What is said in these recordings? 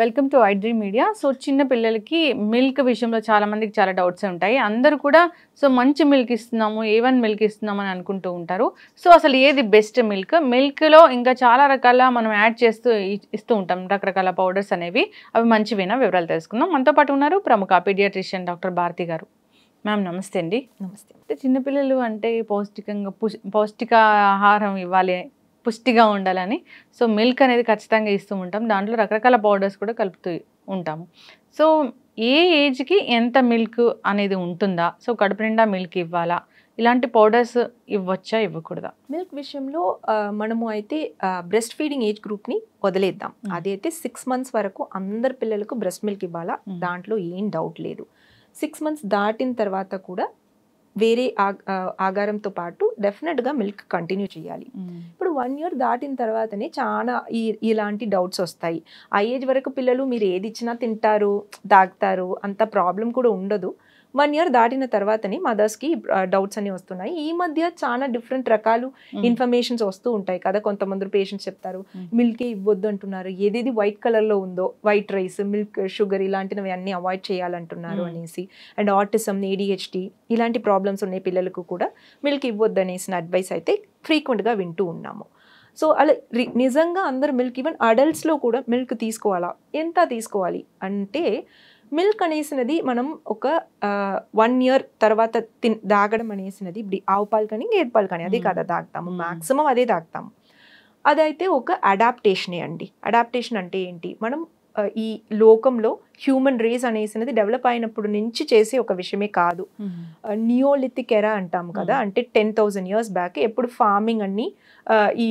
Welcome to iDream media so చిన్న పిల్లలకి milk విషయంలో చాలా మందికి చాలా డౌట్స్ ఉంటాయి అందరూ కూడా సో మంచి మిల్క్ ఇస్తున్నాము ఏ వన్ మిల్క్ ఇస్తున్నాము అని అనుకుంటూ ఉంటారు సో అసలు ఏది బెస్ట్ మిల్క్ మిల్క్లో ఇంకా చాలా రకాల మనం యాడ్ చేస్తూ ఇస్తూ ఉంటాం రకరకాల పౌడర్స్ అనేవి అవి మంచివేనా వివరాలు తెలుసుకుందాం మనతో పాటు ఉన్నారు ప్రముఖ పీడియాట్రిషియన్ డాక్టర్ భారతి గారు మ్యామ్ నమస్తే అండి నమస్తే అయితే చిన్నపిల్లలు అంటే పౌష్టికంగా పౌష్టిక ఆహారం ఇవ్వాలి పుష్టిగా ఉండాలని సో మిల్క్ అనేది ఖచ్చితంగా ఇస్తూ ఉంటాం దాంట్లో రకరకాల పౌడర్స్ కూడా కలుపుతూ ఉంటాము సో ఏ ఏజ్కి ఎంత మిల్క్ అనేది ఉంటుందా సో కడుపు నిండా మిల్క్ ఇవ్వాలా ఇలాంటి పౌడర్స్ ఇవ్వచ్చా ఇవ్వకూడదా మిల్క్ విషయంలో మనము అయితే బ్రెస్ట్ ఫీడింగ్ ఏజ్ గ్రూప్ని వదిలేద్దాం అదైతే సిక్స్ మంత్స్ వరకు అందరు పిల్లలకు బ్రెస్ట్ మిల్క్ ఇవ్వాలా దాంట్లో ఏం డౌట్ లేదు సిక్స్ మంత్స్ దాటిన తర్వాత కూడా వేరే ఆగారంతో పాటు డెఫినెట్గా మిల్క్ కంటిన్యూ చేయాలి ఇప్పుడు వన్ ఇయర్ దాటిన తర్వాతనే చాలా ఈ ఇలాంటి డౌట్స్ వస్తాయి ఆ ఏజ్ వరకు పిల్లలు మీరు ఏది ఇచ్చినా తింటారు తాగుతారు అంత ప్రాబ్లం కూడా ఉండదు వన్ ఇయర్ దాటిన తర్వాతనే మదర్స్కి డౌట్స్ అన్ని వస్తున్నాయి ఈ మధ్య చాలా డిఫరెంట్ రకాలు ఇన్ఫర్మేషన్స్ వస్తూ ఉంటాయి కదా కొంతమంది పేషెంట్స్ చెప్తారు మిల్క్ ఇవ్వద్దు అంటున్నారు ఏదేది వైట్ కలర్లో ఉందో వైట్ రైస్ మిల్క్ షుగర్ ఇలాంటివి అన్నీ అవాయిడ్ చేయాలంటున్నారు అనేసి అండ్ ఆటిజం ఏడిహెచ్డి ఇలాంటి ప్రాబ్లమ్స్ ఉన్నాయి పిల్లలకు కూడా మిల్క్ ఇవ్వద్దు అనేసిన అడ్వైస్ అయితే గా వింటూ ఉన్నాము సో అలా నిజంగా అందరు మిల్క్ ఈవెన్ అడల్ట్స్లో కూడా మిల్క్ తీసుకోవాలా ఎంత తీసుకోవాలి అంటే మిల్క్ అనేసినది మనం ఒక వన్ ఇయర్ తర్వాత తిన్ దాగడం అనేసినది ఇప్పుడు ఆవు పాలు కానీ గేదె పాలు కానీ అదే కదా తాగుతాము మ్యాక్సిమం అదే తాగుతాము అదైతే ఒక అడాప్టేషనే అండి అడాప్టేషన్ అంటే ఏంటి మనం ఈ లోకంలో హ్యూమన్ రేస్ అనేసినది డెవలప్ అయినప్పుడు నుంచి చేసే ఒక విషయమే కాదు నియోలిథిక్ ఎరా అంటాం కదా అంటే టెన్ థౌజండ్ ఇయర్స్ బ్యాక్ ఎప్పుడు ఫార్మింగ్ అన్ని ఈ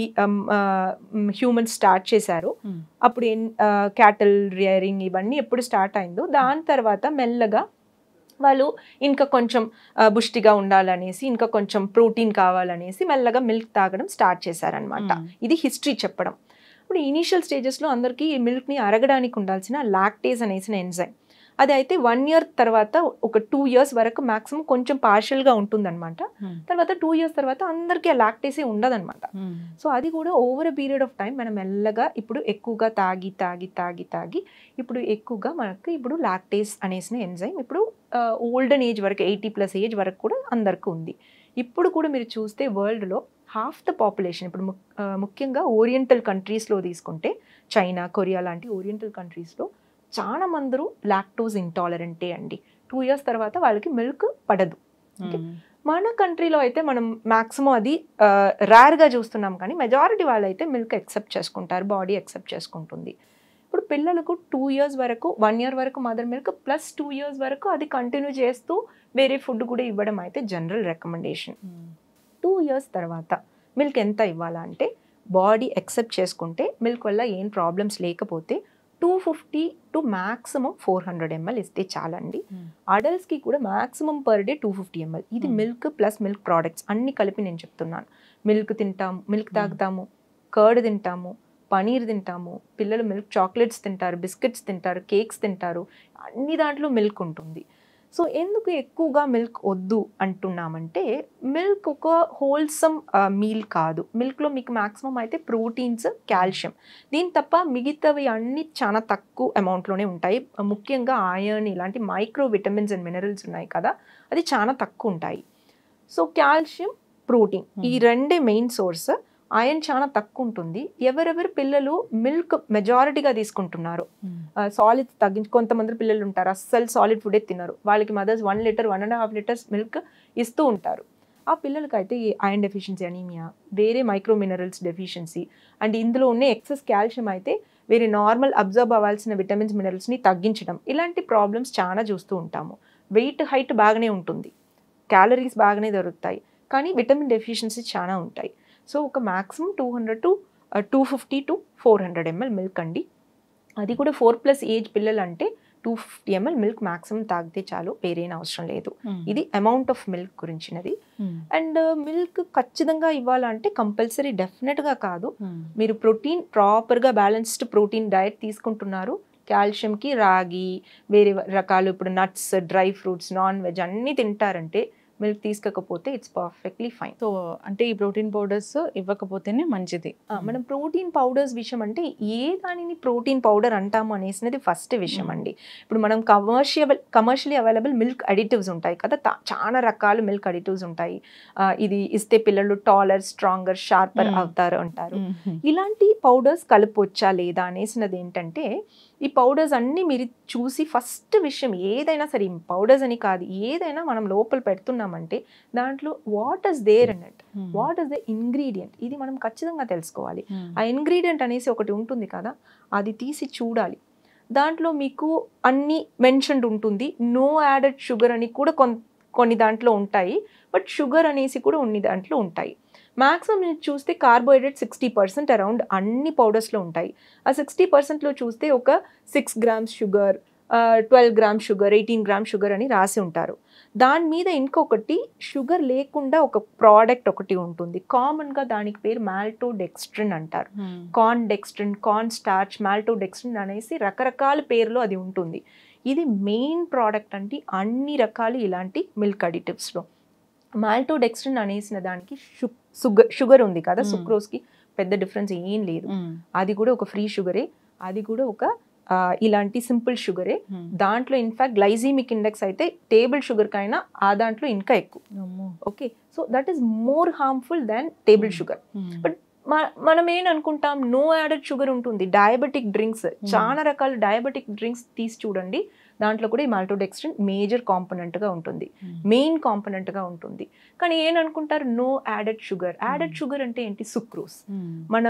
హ్యూమన్ స్టార్ట్ చేశారు అప్పుడు క్యాటల్ రియరింగ్ ఇవన్నీ ఎప్పుడు స్టార్ట్ అయిందో దాని తర్వాత మెల్లగా వాళ్ళు ఇంకా కొంచెం బుష్టిగా ఉండాలనేసి ఇంకా కొంచెం ప్రోటీన్ కావాలనేసి మెల్లగా మిల్క్ తాగడం స్టార్ట్ చేశారనమాట ఇది హిస్టరీ చెప్పడం ఇప్పుడు ఇనీషియల్ స్టేజెస్లో అందరికీ ఈ మిల్క్ని అరగడానికి ఉండాల్సిన లాక్టేజ్ అనేసిన ఎంజైమ్ అది అయితే వన్ ఇయర్ తర్వాత ఒక టూ ఇయర్స్ వరకు మాక్సిమం కొంచెం పార్షియల్గా ఉంటుందన్నమాట hmm. తర్వాత టూ ఇయర్స్ తర్వాత అందరికీ ఆ లాక్టేసే ఉండదన్నమాట సో hmm. అది కూడా ఓవర్ పీరియడ్ ఆఫ్ టైం మనం మెల్లగా ఇప్పుడు ఎక్కువగా తాగి తాగి తాగి తాగి ఇప్పుడు ఎక్కువగా మనకు ఇప్పుడు లాక్టేస్ అనేసిన ఎంజైమ్ ఇప్పుడు ఓల్డెన్ ఏజ్ వరకు ఎయిటీ ప్లస్ ఏజ్ వరకు కూడా అందరికీ ఉంది ఇప్పుడు కూడా మీరు చూస్తే వరల్డ్లో హాఫ్ ద పాపులేషన్ ఇప్పుడు ముఖ్యంగా ఓరియంటల్ కంట్రీస్లో తీసుకుంటే చైనా కొరియా లాంటి ఓరియంటల్ కంట్రీస్లో చాలా మందరూ లాక్టోజ్ ఇంటాలరెంటే అండి టూ ఇయర్స్ తర్వాత వాళ్ళకి మిల్క్ పడదు మన కంట్రీలో అయితే మనం మ్యాక్సిమం అది రేర్గా చూస్తున్నాం కానీ మెజారిటీ వాళ్ళైతే మిల్క్ ఎక్సెప్ట్ చేసుకుంటారు బాడీ ఎక్సెప్ట్ చేసుకుంటుంది ఇప్పుడు పిల్లలకు టూ ఇయర్స్ వరకు వన్ ఇయర్ వరకు mother milk plus two years వరకు అది కంటిన్యూ చేస్తూ వేరే ఫుడ్ కూడా ఇవ్వడం అయితే జనరల్ రికమెండేషన్ టూ ఇయర్స్ తర్వాత మిల్క్ ఎంత ఇవ్వాలా అంటే బాడీ ఎక్సెప్ట్ చేసుకుంటే మిల్క్ వల్ల ఏం ప్రాబ్లమ్స్ లేకపోతే two fifty to maximum four hundred ML ఇస్తే చాలండి hmm. అడల్ట్స్కి కూడా maximum per day two fifty ML ఇది hmm. Milk plus milk products అన్ని కలిపి నేను చెప్తున్నాను మిల్క్ తింటాము మిల్క్ hmm. తాగుతాము కర్డ్ తింటాము పనీర్ తింటాము పిల్లలు మిల్క్ చాక్లెట్స్ తింటారు బిస్కెట్స్ తింటారు కేక్స్ తింటారు అన్ని దాంట్లో మిల్క్ ఉంటుంది సో ఎందుకు ఎక్కువగా మిల్క్ వద్దు అంటున్నామంటే మిల్క్ ఒక హోల్సమ్ మీల్ కాదు మిల్క్లో మీకు మ్యాక్సిమం అయితే ప్రోటీన్స్ కాల్షియం దీని తప్ప మిగతావి అన్నీ చాలా తక్కువ అమౌంట్లోనే ఉంటాయి ముఖ్యంగా ఐరన్ ఇలాంటి మైక్రో విటమిన్స్ అండ్ మినరల్స్ ఉన్నాయి కదా అది చాలా తక్కువ ఉంటాయి సో కాల్షియం ప్రోటీన్ ఈ రెండే మెయిన్ సోర్స్ ఆయన్ చాలా తక్కువ ఉంటుంది ఎవరెవరు పిల్లలు మిల్క్ మెజారిటీగా తీసుకుంటున్నారు సాలిడ్ hmm. తగ్గించి కొంతమంది పిల్లలు ఉంటారు అస్సలు సాలిడ్ ఫుడే తినరు వాళ్ళకి mothers one litre one and half litres milk ఇస్తూ ఉంటారు ఆ పిల్లలకి అయితే ఈ ఐరన్ డెఫిషియన్సీ అనీమియా వేరే మైక్రో మినరల్స్ డెఫిషియన్సీ అండ్ ఇందులో ఉన్న ఎక్సెస్ కాల్షియం అయితే వేరే నార్మల్ అబ్జర్బ్ అవ్వాల్సిన విటమిన్స్ మినరల్స్ని తగ్గించడం ఇలాంటి ప్రాబ్లమ్స్ చాలా చూస్తూ ఉంటాము వెయిట్ హైట్ బాగానే ఉంటుంది క్యాలరీస్ బాగానే దొరుకుతాయి కానీ విటమిన్ డెఫిషియన్సీ చాలా ఉంటాయి సో ఒక maximum two hundred to two fifty to four hundred ML milk అండి అది కూడా ఫోర్ ప్లస్ ఏజ్ పిల్లలు అంటే two fifty ML milk maximum తాగితే చాలు వేరేం అవసరం లేదు hmm. ఇది అమౌంట్ ఆఫ్ మిల్క్ గురించినది hmm. అండ్ మిల్క్ uh, ఖచ్చితంగా ఇవ్వాలంటే కంపల్సరీ డెఫినెట్గా కాదు hmm. మీరు ప్రోటీన్ ప్రాపర్గా బ్యాలెన్స్డ్ ప్రోటీన్ డైట్ తీసుకుంటున్నారు కాల్షియంకి రాగి వేరే రకాలు ఇప్పుడు nuts dry fruits non veg అన్నీ తింటారంటే మిల్క్ తీసుకోకపోతే ఇట్స్ పర్ఫెక్ట్లీ ఫైన్ సో అంటే ఈ ప్రోటీన్ పౌడర్స్ ఇవ్వకపోతేనే మంచిది మనం ప్రోటీన్ పౌడర్స్ విషయం అంటే ఏ దానిని ప్రోటీన్ పౌడర్ అంటాము అనేసినది ఫస్ట్ విషయం అండి ఇప్పుడు మనం commercial commercially available milk additives ఉంటాయి కదా చాలా రకాల మిల్క్ అడిటివ్స్ ఉంటాయి ఇది ఇస్తే పిల్లలు టాలర్ స్ట్రాంగర్ షార్పర్ అవుతారు అంటారు ఇలాంటి పౌడర్స్ వచ్చా లేదా అనేసినది ఏంటంటే ఈ పౌడర్స్ అన్నీ మీరు చూసి ఫస్ట్ విషయం ఏదైనా సరే పౌడర్స్ అని కాదు ఏదైనా మనం లోపల పెడుతున్నామంటే దాంట్లో వాట్ ఇస్ దేర్ అన్నట్టు వాట్ ఇస్ ద ఇంగ్రీడియంట్ ఇది మనం ఖచ్చితంగా తెలుసుకోవాలి hmm. ఆ ఇంగ్రీడియంట్ అనేసి ఒకటి ఉంటుంది కదా అది తీసి చూడాలి దాంట్లో మీకు అన్ని మెన్షన్డ్ ఉంటుంది నో యాడెడ్ షుగర్ అని కూడా కొన్ని దాంట్లో ఉంటాయి బట్ షుగర్ అనేసి కూడా ఉన్ని దాంట్లో ఉంటాయి మ్యాక్సిమం మీరు చూస్తే కార్బోహైడ్రేట్ సిక్స్టీ పర్సెంట్ అరౌండ్ అన్ని పౌడర్స్లో ఉంటాయి ఆ సిక్స్టీ పర్సెంట్లో చూస్తే ఒక six grams sugar twelve gram sugar eighteen gram sugar అని రాసి ఉంటారు దాని మీద ఇంకొకటి షుగర్ లేకుండా ఒక ప్రోడక్ట్ ఒకటి ఉంటుంది కామన్గా దానికి పేరు మాల్టోడెక్స్ట్రిన్ అంటారు corn dextrin corn starch maltodextrin అనేసి రకరకాల పేర్లో అది ఉంటుంది ఇది మెయిన్ ప్రోడక్ట్ అంటే అన్ని రకాలు ఇలాంటి మిల్క్ అడిటివ్స్లో మాల్టోడెక్స్ట్రిన్ అనేసిన దానికి షుగర్ షుగర్ ఉంది కదా సుక్రోస్కి పెద్ద డిఫరెన్స్ ఏం లేదు అది కూడా ఒక ఫ్రీ షుగరే అది కూడా ఒక ఇలాంటి సింపుల్ షుగరే దాంట్లో ఇన్ఫాక్ట్ గ్లైజీమిక్ ఇండెక్స్ అయితే టేబుల్ షుగర్ కైనా ఆ దాంట్లో ఇంకా ఎక్కువ okay so that is more harmful than table sugar but మనం అనుకుంటాం నో యాడెడ్ షుగర్ ఉంటుంది డయాబెటిక్ డ్రింక్స్ చాలా రకాల డయాబెటిక్ డ్రింక్స్ తీసి చూడండి దాంట్లో కూడా ఈ మాల్టోడెక్స్ట్రిన్ మేజర్ కాంపొనెంట్గా ఉంటుంది మెయిన్ కాంపొనెంట్గా ఉంటుంది కానీ ఏమనుకుంటారు no added sugar added sugar అంటే ఏంటి సుక్రోస్ మన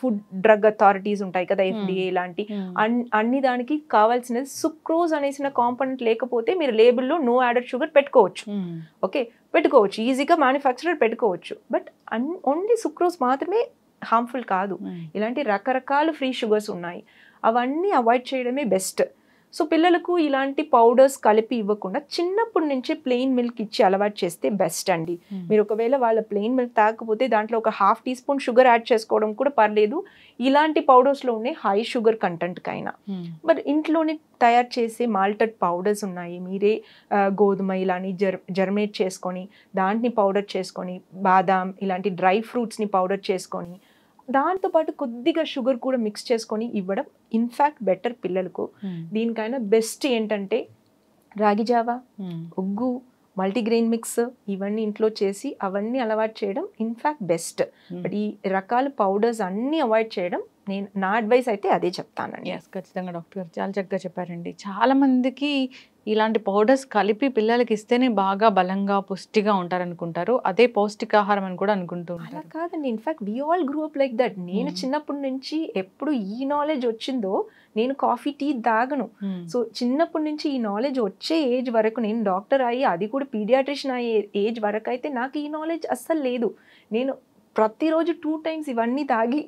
ఫుడ్ డ్రగ్ అథారిటీస్ ఉంటాయి కదా ఎఫ్డిఏ లాంటి అన్ని దానికి కావాల్సిన సుక్రోజ్ అనేసిన కాంపొనెంట్ లేకపోతే మీరు లేబుల్లో నో యాడెడ్ షుగర్ పెట్టుకోవచ్చు ఓకే పెట్టుకోవచ్చు ఈజీగా మ్యానుఫ్యాక్చరర్ పెట్టుకోవచ్చు బట్ అన్ ఓన్లీ సుక్రోజ్ మాత్రమే హార్మ్ఫుల్ కాదు hmm. ఇలాంటి రకరకాల ఫ్రీ షుగర్స్ ఉన్నాయి అవన్నీ అవాయిడ్ చేయడమే బెస్ట్ సో పిల్లలకు ఇలాంటి పౌడర్స్ కలిపి ఇవ్వకుండా చిన్నప్పటి నుంచే ప్లెయిన్ మిల్క్ ఇచ్చి అలవాటు చేస్తే బెస్ట్ అండి hmm. మీరు ఒకవేళ వాళ్ళ ప్లెయిన్ మిల్క్ తాగకపోతే దాంట్లో ఒక half teaspoon sugar add చేసుకోవడం కూడా పర్లేదు ఇలాంటి పౌడర్స్లో ఉండే హై షుగర్ కంటెంట్కైనా బట్ hmm. ఇంట్లోనే తయారు చేసే మాల్టెడ్ పౌడర్స్ ఉన్నాయి మీరే గోధుమ ఇలాంటి జర్ జర్మేట్ చేసుకొని దాంట్ని పౌడర్ చేసుకొని బాదాం ఇలాంటి డ్రై ఫ్రూట్స్ని పౌడర్ చేసుకొని దాంతోపాటు కొద్దిగా షుగర్ కూడా మిక్స్ చేసుకొని ఇవ్వడం ఇన్ఫ్యాక్ట్ బెటర్ పిల్లలకు hmm. దీనికైనా బెస్ట్ ఏంటంటే రాగి జావా hmm. ఒగ్గు మల్టీగ్రెయిన్ మిక్స్ ఇవన్నీ ఇంట్లో చేసి అవన్నీ అలవాటు చేయడం ఇన్ఫ్యాక్ట్ బెస్ట్ hmm. బట్ ఈ రకాల పౌడర్స్ అన్నీ అవాయిడ్ చేయడం నేను నా అడ్వైస్ అయితే అదే చెప్తానండి ఎస్ ఖచ్చితంగా డాక్టర్ గారు చాలా చక్కగా చెప్పారండి చాలామందికి ఇలాంటి పౌడర్స్ కలిపి పిల్లలకి ఇస్తేనే బాగా బలంగా పుష్టిగా ఉంటారు అనుకుంటారు అదే పౌష్టికాహారం అని కూడా అనుకుంటున్నారు అలా కాదండి in fact we all grew up like that నేను hmm. చిన్నప్పటి నుంచి ఎప్పుడు ఈ నాలెడ్జ్ వచ్చిందో నేను కాఫీ టీ తాగను సో hmm. చిన్నప్పటి నుంచి ఈ నాలెడ్జ్ వచ్చే ఏజ్ వరకు నేను డాక్టర్ అయ్యి అది కూడా పీడియాట్రిషియన్ అయ్యే ఏజ్ వరకు అయితే నాకు ఈ నాలెడ్జ్ అస్సలు లేదు నేను ప్రతిరోజు టూ టైమ్స్ ఇవన్నీ తాగి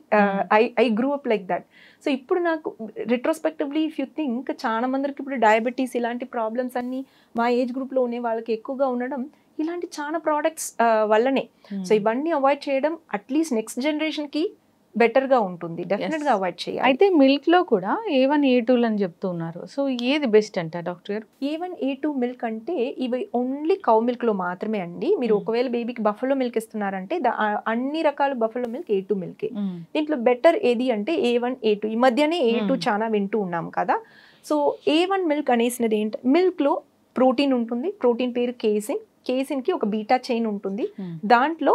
I I grew up like that so ఇప్పుడు నాకు రిట్రోస్పెక్టివ్లీ ఇఫ్ యూ థింక్ చాలా మందికి ఇప్పుడు డయాబెటీస్ ఇలాంటి ప్రాబ్లమ్స్ అన్నీ మా ఏజ్ గ్రూప్లో ఉండే వాళ్ళకి ఎక్కువగా ఉండడం ఇలాంటి చాలా ప్రోడక్ట్స్ వల్లనే సో hmm. ఇవన్నీ అవాయిడ్ చేయడం అట్లీస్ట్ నెక్స్ట్ జనరేషన్కి బెటర్గా ఉంటుంది డెఫినెట్గా అవాయిడ్ చేయాలి అయితే మిల్క్లో కూడా ఏ వన్ ఏ టూలు అని చెప్తున్నారు సో ఏది బెస్ట్ అంట డాక్టర్ గారు A one A two milk అంటే ఇవి ఓన్లీ కౌ మిల్క్లో మాత్రమే అండి మీరు hmm. ఒకవేళ బేబీకి బఫలో మిల్క్ ఇస్తున్నారంటే అన్ని రకాల బఫలో మిల్క్ ఏ టూ మిల్కే hmm. దీంట్లో బెటర్ ఏది అంటే ఏ వన్ ఏ టూ ఈ మధ్యనే ఏ టూ hmm. చాలా వింటూ ఉన్నాం కదా సో ఏ వన్ మిల్క్ అనేసినది ఏంటి మిల్క్లో ప్రోటీన్ ఉంటుంది ప్రోటీన్ పేరు కేసిన్ కేసిన్కి ఒక బీటా చైన్ ఉంటుంది దాంట్లో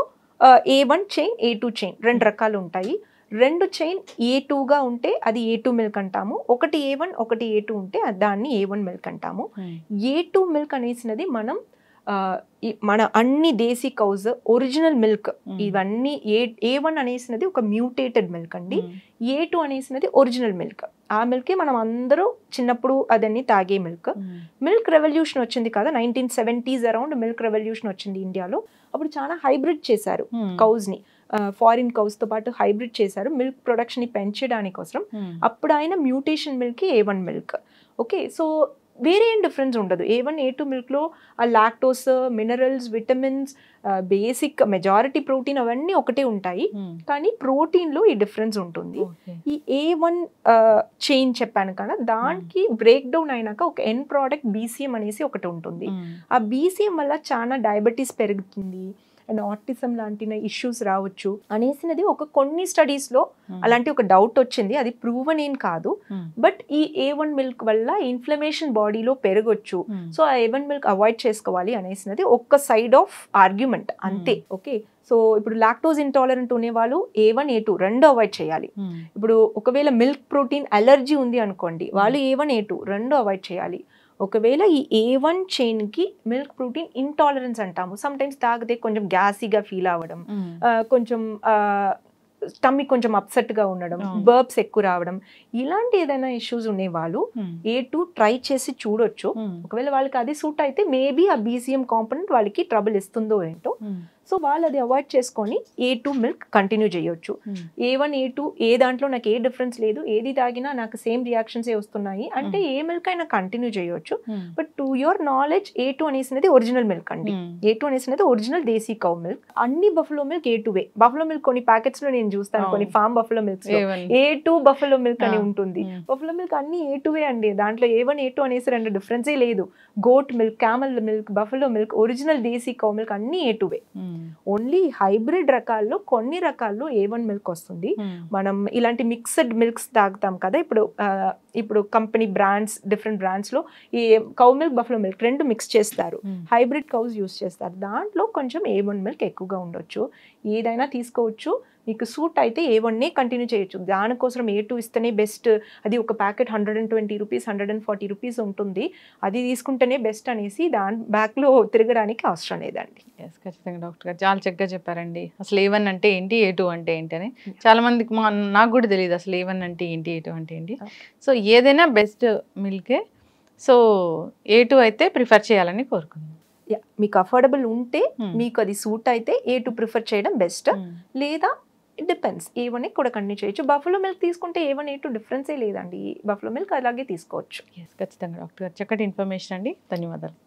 A one chain A two chain రెండు రకాలు ఉంటాయి రెండు చైన్ ఏ టూగా ఉంటే అది ఏ టూ మిల్క్ అంటాము ఒకటి ఏ వన్ ఒకటి ఏ టూ ఉంటే దాన్ని ఏ వన్ మిల్క్ అంటాము ఏ టూ మిల్క్ అనేసినది మనం మన అన్ని దేశీ కౌజ్ ఒరిజినల్ మిల్క్ ఇవన్నీ ఏ ఏ వన్ అనేసినది ఒక మ్యూటేటెడ్ మిల్క్ అండి hmm. ఏ టూ అనేసినది ఒరిజినల్ మిల్క్ ఆ మిల్కే మనం అందరూ చిన్నప్పుడు అదన్నీ తాగే మిల్క్ మిల్క్ రెవల్యూషన్ వచ్చింది కదా nineteen seventies around milk revolution వచ్చింది ఇండియాలో అప్పుడు చాలా హైబ్రిడ్ చేశారు hmm. కౌజ్ని ఫారిన్ కౌస్ తో పాటు హైబ్రిడ్ చేశారు మిల్క్ ప్రొడక్షన్ ని పెంచడానికి hmm. అప్పుడు ఆయన mutation milk A one milk okay so వేరే ఏం డిఫరెన్స్ ఉండదు ఏ వన్ ఏ టూ మిల్క్లో ఆ lactose minerals vitamins basic majority protein అవన్నీ ఒకటే ఉంటాయి hmm. కానీ ప్రోటీన్లో ఈ డిఫరెన్స్ ఉంటుంది ఈ ఏ వన్ చైన్ చెప్పాను కదా దానికి బ్రేక్ hmm. డౌన్ అయినాక ఒక ఎన్ ప్రోడక్ట్ బీసీఎం అనేసి ఒకటి ఉంటుంది hmm. ఆ బీసీఎం వల్ల చాలా డయాబెటీస్ పెరుగుతుంది అండ్ ఆర్టిజం లాంటి ఇష్యూస్ రావచ్చు అనేసినది ఒక కొన్ని స్టడీస్ లో అలాంటి ఒక డౌట్ వచ్చింది అది ప్రూవన్ ఏం కాదు బట్ ఈ ఏ వన్ మిల్క్ వల్ల ఇన్ఫ్లమేషన్ బాడీలో పెరగొచ్చు సో ఆ ఏ వన్ మిల్క్ అవాయిడ్ చేసుకోవాలి అనేసినది ఒక్క సైడ్ ఆఫ్ ఆర్గ్యుమెంట్ అంతే ఓకే సో ఇప్పుడు లాక్టోజ్ ఇంటాలరెంట్ ఉండేవాళ్ళు ఏ వన్ ఏ టూ రెండు అవాయిడ్ చేయాలి ఇప్పుడు ఒకవేళ మిల్క్ ప్రోటీన్ అలర్జీ ఉంది అనుకోండి వాళ్ళు ఏ వన్ ఏ టూ రెండు అవాయిడ్ చేయాలి ఒకవేళ ఈ ఏ వన్ చైన్కి మిల్క్ ప్రోటీన్ ఇంటాలరెన్స్ అంటాము సమ్టైమ్స్ తాగితే కొంచెం గ్యాసీగా ఫీల్ అవ్వడం కొంచెం స్టమిక్ కొంచెం అప్సెట్గా ఉండడం బర్బ్స్ ఎక్కువ రావడం ఇలాంటి ఏదైనా ఇష్యూస్ ఉండేవాళ్ళు వాళ్ళు ఏ టూ ట్రై చేసి చూడొచ్చు ఒకవేళ వాళ్ళకి అది సూట్ అయితే మేబీ ఆ బీసీఎం కాంపొనెంట్ వాళ్ళకి ట్రబుల్ ఇస్తుందో ఏంటో సో వాళ్ళు అది అవాయిడ్ చేసుకొని ఏ టూ మిల్క్ కంటిన్యూ చేయొచ్చు ఏ వన్ ఏ టూ ఏ దాంట్లో నాకు ఏ డిఫరెన్స్ లేదు ఏది తాగినా నాకు సేమ్ రియాక్షన్సే వస్తున్నాయి అంటే hmm. ఏ మిల్క్ అయినా కంటిన్యూ చేయొచ్చు but to your knowledge A two అనేసినది ఒరిజినల్ మిల్క్ అండి ఏ టూ అనేసినది ఒరిజినల్ దేశీ కౌ మిల్క్ అన్ని buffalo milk anyway buffalo milk కొన్ని ప్యాకెట్స్ లో నేను చూస్తాను oh. కొన్ని farm buffalo milk A two buffalo milk అని ఉంటుంది బఫలో మిల్క్ అన్ని ఏ టూ వే అండి దాంట్లో ఏ వన్ ఏ టూ అనేసి రెండు డిఫరెన్సే లేదు goat milk camel milk buffalo milk original desi cow milk అన్ని A two hmm. Way only hmm. Hybrid రకాల్లో కొన్ని రకాల్లో ఏ వన్ మిల్క్ వస్తుంది hmm. మనం ఇలాంటి మిక్స్డ్ మిల్క్స్ తాగుతాం కదా ఇప్పుడు ఇప్పుడు కంపెనీ బ్రాండ్స్ డిఫరెంట్ బ్రాండ్స్లో ఈ కౌ మిల్క్ బఫ్లో మిల్క్ రెండు మిక్స్ చేస్తారు హైబ్రిడ్ కౌస్ యూస్ చేస్తారు దాంట్లో కొంచెం ఏ వన్ మిల్క్ ఎక్కువగా ఉండొచ్చు ఏదైనా తీసుకోవచ్చు మీకు సూట్ అయితే ఏ వన్నే కంటిన్యూ చేయొచ్చు దానికోసం ఏ టూ ఇస్తేనే బెస్ట్ అది ఒక packet hundred and twenty rupees hundred and forty rupees ఉంటుంది అది తీసుకుంటేనే బెస్ట్ అనేసి దాని బ్యాక్లో తిరగడానికి అవసరం లేదండి ఎస్ ఖచ్చితంగా డాక్టర్ గారు చాలా చక్కగా చెప్పారండి అసలు ఏ వన్ అంటే ఏంటి ఏ టూ అంటే ఏంటి అని చాలా మందికి మా నాకు కూడా తెలియదు అసలు ఏ వన్ అంటే ఏంటి ఏ టూ అంటే ఏంటి సో ఏదైనా బెస్ట్ మిల్కే సో ఏ టూ అయితే ప్రిఫర్ చేయాలని కోరుకుందాం మీకు అఫోర్డబుల్ ఉంటే hmm. మీకు అది సూట్ అయితే ఏ టూ ప్రిఫర్ చేయడం బెస్ట్ hmm. లేదా డిపెండ్స్ ఏ వన్ కూడా కంటిన్యూ చేయొచ్చు బఫలో మిల్క్ తీసుకుంటే ఏ వన్ ఏ టూ డిఫరెన్సే లేదండి బఫలో మిల్క్ అలాగే తీసుకోవచ్చు ఖచ్చితంగా డాక్టర్ గారు చక్కటి ఇన్ఫర్మేషన్ అండి ధన్యవాదాలు